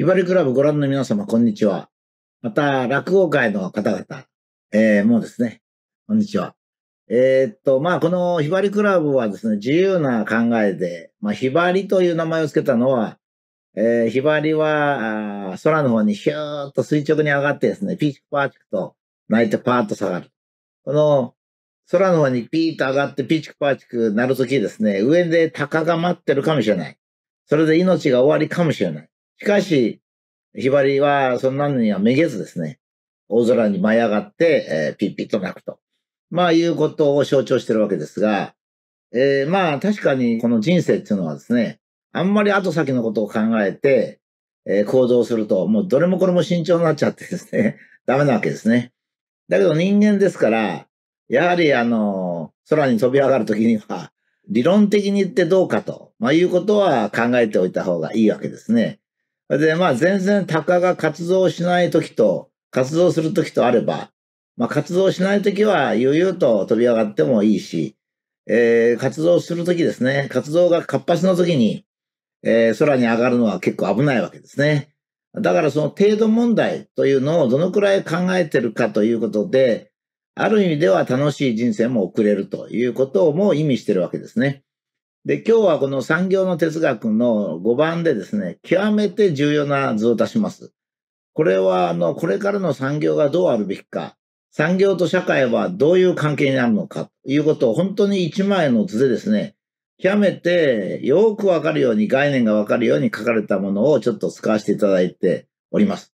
ひばりクラブご覧の皆様、こんにちは。また、落語界の方々、えー、もうですね、こんにちは。えー、っと、まあ、このひばりクラブはですね、自由な考えで、まあ、ひばりという名前を付けたのは、えー、ひばりは、空の方にヒューッと垂直に上がってですね、ピーチパーチクと泣いてパーッと下がる。この、空の方にピーッと上がってピーチクパーチクなるときですね、上で鷹が待ってるかもしれない。それで命が終わりかもしれない。しかし、ひばりはそんなのにはめげずですね、大空に舞い上がって、えー、ピッピッと鳴くと。まあいうことを象徴してるわけですが、えー、まあ確かにこの人生っていうのはですね、あんまり後先のことを考えて、えー、行動すると、もうどれもこれも慎重になっちゃってですね、ダメなわけですね。だけど人間ですから、やはりあの、空に飛び上がるときには、理論的に言ってどうかと、まあ、いうことは考えておいた方がいいわけですね。で、まあ全然タカが活動しない時と、活動する時とあれば、まあ活動しない時は悠々と飛び上がってもいいし、えー、活動する時ですね、活動が活発な時に、えー、空に上がるのは結構危ないわけですね。だからその程度問題というのをどのくらい考えてるかということで、ある意味では楽しい人生も送れるということも意味してるわけですね。で、今日はこの産業の哲学の5番でですね、極めて重要な図を出します。これは、あの、これからの産業がどうあるべきか、産業と社会はどういう関係になるのかということを本当に一枚の図でですね、極めてよくわかるように概念がわかるように書かれたものをちょっと使わせていただいております。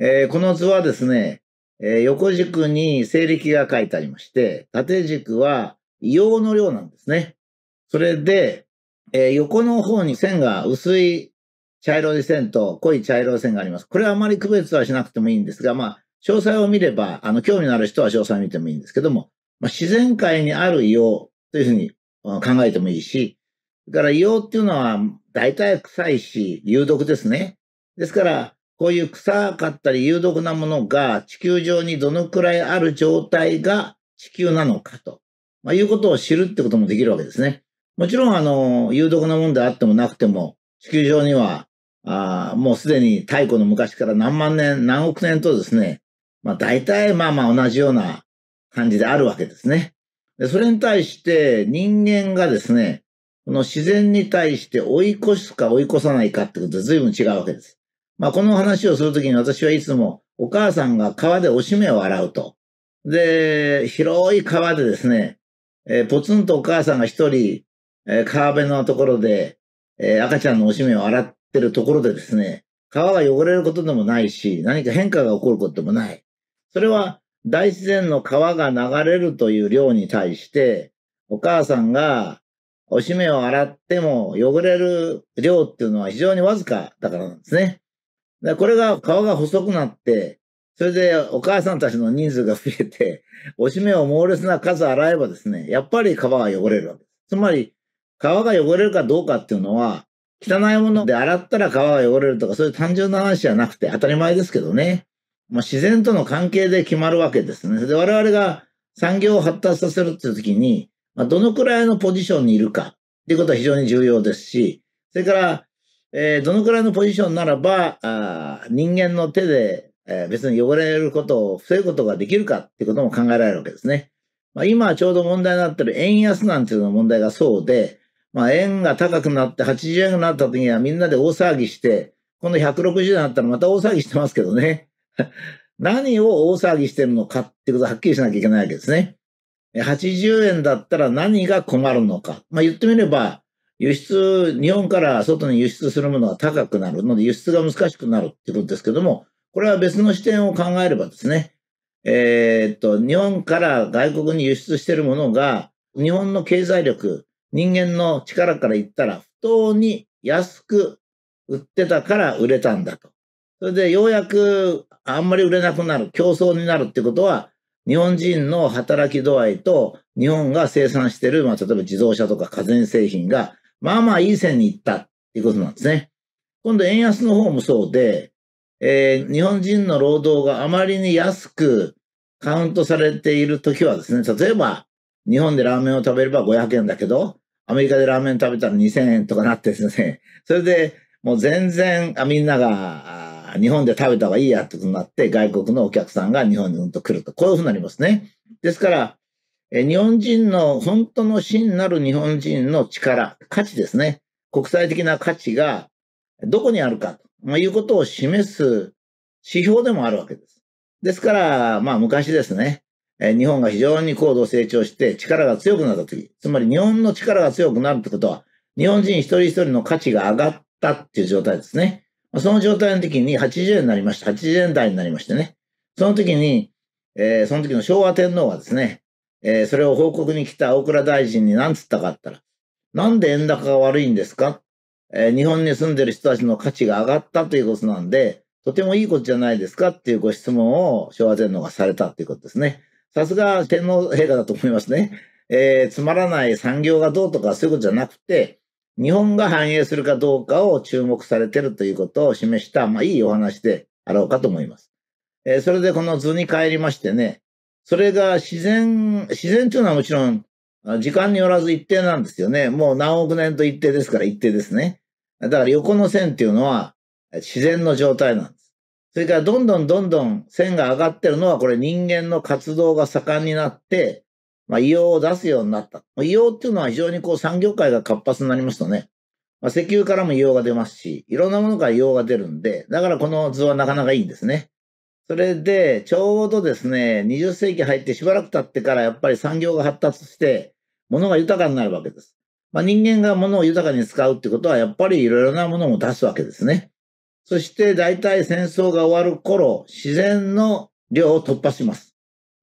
えー、この図はですね、えー、横軸に西暦が書いてありまして、縦軸は硫黄の量なんですね。それで、えー、横の方に線が薄い茶色い線と濃い茶色い線があります。これはあまり区別はしなくてもいいんですが、まあ、詳細を見れば、あの、興味のある人は詳細を見てもいいんですけども、まあ、自然界にある硫黄というふうに考えてもいいし、だから硫黄っていうのは大体臭いし、有毒ですね。ですから、こういう臭かったり有毒なものが地球上にどのくらいある状態が地球なのかと、まあ、いうことを知るってこともできるわけですね。もちろん、あの、有毒なもんであってもなくても、地球上には、あもうすでに太古の昔から何万年、何億年とですね、まあ大体まあまあ同じような感じであるわけですね。でそれに対して人間がですね、この自然に対して追い越すか追い越さないかってことは随分違うわけです。まあこの話をするときに私はいつもお母さんが川でおしめを洗うと。で、広い川でですね、えー、ポツンとお母さんが一人えー、川辺のところで、えー、赤ちゃんのおしめを洗ってるところでですね、皮が汚れることでもないし、何か変化が起こることでもない。それは大自然の川が流れるという量に対して、お母さんがおしめを洗っても汚れる量っていうのは非常にわずかだからなんですね。でこれが川が細くなって、それでお母さんたちの人数が増えて、おしめを猛烈な数洗えばですね、やっぱり川は汚れるわけです。つまり、皮が汚れるかどうかっていうのは、汚いもので洗ったら皮が汚れるとか、そういう単純な話じゃなくて当たり前ですけどね。まあ、自然との関係で決まるわけですね。で、我々が産業を発達させるっていう時に、まあ、どのくらいのポジションにいるかっていうことは非常に重要ですし、それから、えー、どのくらいのポジションならば、あ人間の手で、えー、別に汚れることを防ぐことができるかっていうことも考えられるわけですね。まあ、今ちょうど問題になってる円安なんていうの問題がそうで、まあ、円が高くなって80円になった時にはみんなで大騒ぎして、この160円になったらまた大騒ぎしてますけどね。何を大騒ぎしてるのかってことははっきりしなきゃいけないわけですね。80円だったら何が困るのか。まあ、言ってみれば、輸出、日本から外に輸出するものは高くなるので輸出が難しくなるってことですけども、これは別の視点を考えればですね、えー、っと、日本から外国に輸出してるものが、日本の経済力、人間の力から言ったら、不当に安く売ってたから売れたんだと。それでようやくあんまり売れなくなる、競争になるってことは、日本人の働き度合いと日本が生産してる、まあ、例えば自動車とか家電製品が、まあまあいい線に行ったっていうことなんですね。今度円安の方もそうで、えー、日本人の労働があまりに安くカウントされているときはですね、例えば日本でラーメンを食べれば500円だけど、アメリカでラーメン食べたら2000円とかなってですね、それでもう全然みんなが日本で食べた方がいいやってことになって、外国のお客さんが日本にうんと来ると、こういうふうになりますね。ですから、日本人の、本当の真なる日本人の力、価値ですね。国際的な価値がどこにあるかということを示す指標でもあるわけです。ですから、まあ昔ですね。え日本が非常に高度成長して力が強くなった時、つまり日本の力が強くなるってことは、日本人一人一人の価値が上がったっていう状態ですね。その状態の時に80円になりました。80円台になりましてね。その時に、えー、その時の昭和天皇がですね、えー、それを報告に来た大倉大臣に何つったかったら、なんで円高が悪いんですか、えー、日本に住んでる人たちの価値が上がったということなんで、とてもいいことじゃないですかっていうご質問を昭和天皇がされたっていうことですね。さすが天皇陛下だと思いますね。えー、つまらない産業がどうとかそういうことじゃなくて、日本が繁栄するかどうかを注目されてるということを示した、まあ、いいお話であろうかと思います。えー、それでこの図に帰りましてね、それが自然、自然というのはもちろん、時間によらず一定なんですよね。もう何億年と一定ですから一定ですね。だから横の線っていうのは自然の状態なんです。それからどんどんどんどん線が上がってるのはこれ人間の活動が盛んになって、まあ、硫黄を出すようになった。硫黄っていうのは非常にこう産業界が活発になりますとね、まあ、石油からも硫黄が出ますし、いろんなものから硫黄が出るんで、だからこの図はなかなかいいんですね。それで、ちょうどですね、20世紀入ってしばらく経ってからやっぱり産業が発達して、物が豊かになるわけです。まあ、人間が物を豊かに使うってことは、やっぱりいろいろなものを出すわけですね。そして大体戦争が終わる頃、自然の量を突破します。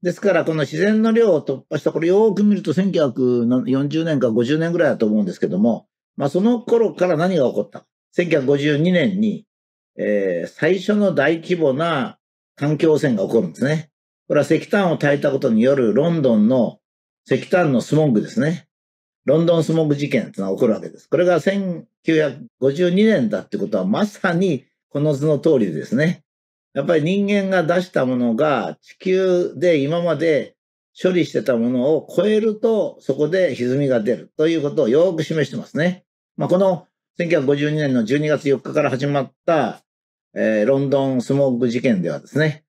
ですから、この自然の量を突破した、これよく見ると1940年か50年ぐらいだと思うんですけども、まあその頃から何が起こった1952年に、えー、最初の大規模な環境汚染が起こるんですね。これは石炭を焚いたことによるロンドンの石炭のスモングですね。ロンドンスモーグ事件ってのが起こるわけです。これが1952年だってことは、まさにこの図の通りですね。やっぱり人間が出したものが地球で今まで処理してたものを超えると、そこで歪みが出るということをよく示してますね。まあ、この1952年の12月4日から始まった、えー、ロンドンスモーグ事件ではですね、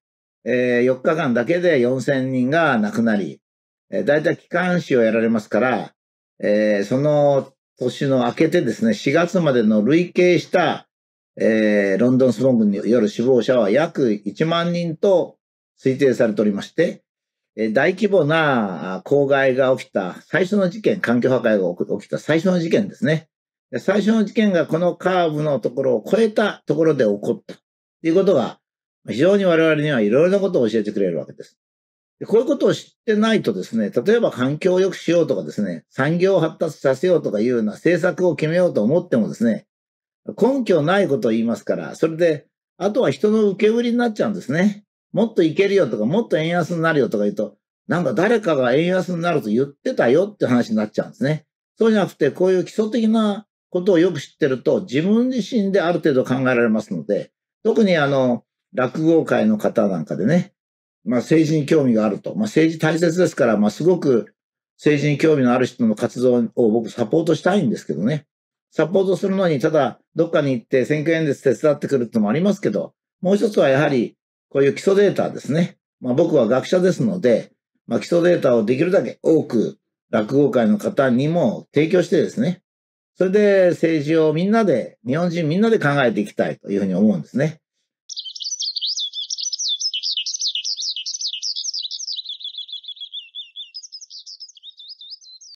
えー、4日間だけで4000人が亡くなり、えー、大体機関紙をやられますから、えー、その年の明けてですね、4月までの累計した、えー、ロンドンスモークによる死亡者は約1万人と推定されておりまして、え大規模な公害が起きた最初の事件、環境破壊が起きた最初の事件ですね。最初の事件がこのカーブのところを超えたところで起こったということが、非常に我々にはいろいろなことを教えてくれるわけです。こういうことを知ってないとですね、例えば環境を良くしようとかですね、産業を発達させようとかいうような政策を決めようと思ってもですね、根拠ないことを言いますから、それで、あとは人の受け売りになっちゃうんですね。もっといけるよとか、もっと円安になるよとか言うと、なんか誰かが円安になると言ってたよって話になっちゃうんですね。そうじゃなくて、こういう基礎的なことをよく知ってると、自分自身である程度考えられますので、特にあの、落語界の方なんかでね、まあ、政治に興味があると。まあ、政治大切ですから、まあ、すごく政治に興味のある人の活動を僕サポートしたいんですけどね。サポートするのに、ただ、どっかに行って選挙演説手伝ってくるってのもありますけど、もう一つはやはり、こういう基礎データですね。まあ、僕は学者ですので、まあ、基礎データをできるだけ多く落語界の方にも提供してですね、それで政治をみんなで、日本人みんなで考えていきたいというふうに思うんですね。